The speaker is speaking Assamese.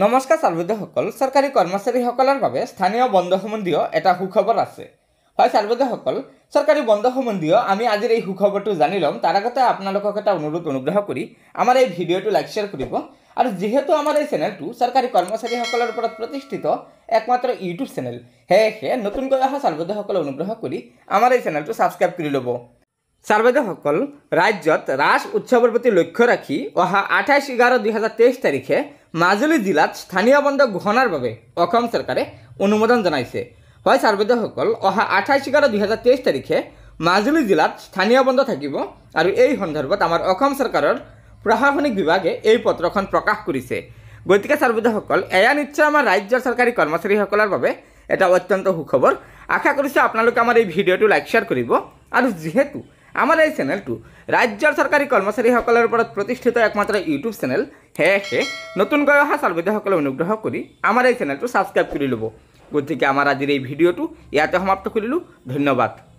নমস্কাৰ চাৰ্বদেসকল চৰকাৰী কৰ্মচাৰীসকলৰ বাবে স্থানীয় বন্ধ সম্বন্ধীয় এটা সুখবৰ আছে হয় চাৰ্বদেসকল চৰকাৰী বন্ধ সম্বন্ধীয় আমি আজিৰ এই সুখবৰটো জানি ল'ম তাৰ আগতে আপোনালোকক এটা অনুৰোধ অনুগ্ৰহ কৰি আমাৰ এই ভিডিঅ'টো লাইক শ্বেয়াৰ কৰিব আৰু যিহেতু আমাৰ এই চেনেলটো চৰকাৰী কৰ্মচাৰীসকলৰ ওপৰত প্ৰতিষ্ঠিত একমাত্ৰ ইউটিউব চেনেল সেয়েহে নতুনকৈ অহা চাৰ্বদেসকলে অনুগ্ৰহ কৰি আমাৰ এই চেনেলটো ছাবস্ক্ৰাইব কৰি ল'ব সার্বেদসল রাজ্যত রাস উৎসবের প্রতি লক্ষ্য রাখি অহা আঠাইশ এগারো দুই হাজার তেইশ তারিখে মাজুলি জেলাত স্থানীয় বন্ধ ঘোষণার সরকারে অনুমোদন জানাইছে হয় সার্বেদসল অহা আঠাইশ এগারো দুই হাজার তেইশ তারিখে মাজুলি জেলাত স্থানীয় বন্ধ থাকিব আর এই সন্দর্ভত আমার সরকারের প্রশাসনিক বিভাগে এই পত্রখন প্রকাশ করেছে গতি সার্বেদসল এয়া নিশ্চয় আমার রাজ্য সরকারি কর্মচারী সকলের এটা অত্যন্ত সুখবর আশা করছো আপনার এই ভিডিওটি লাইক শেয়ার করব আর যেহেতু আমাৰ এই চেনেলটো ৰাজ্যৰ চৰকাৰী কৰ্মচাৰীসকলৰ ওপৰত প্ৰতিষ্ঠিত একমাত্ৰ ইউটিউব চেনেল সেয়েহে নতুনকৈ অহা চাৰ্বিদাসকলে অনুগ্ৰহ কৰি আমাৰ এই চেনেলটো ছাবস্ক্ৰাইব কৰি ল'ব গতিকে আমাৰ আজিৰ এই ভিডিঅ'টো ইয়াতে সমাপ্ত কৰিলোঁ ধন্যবাদ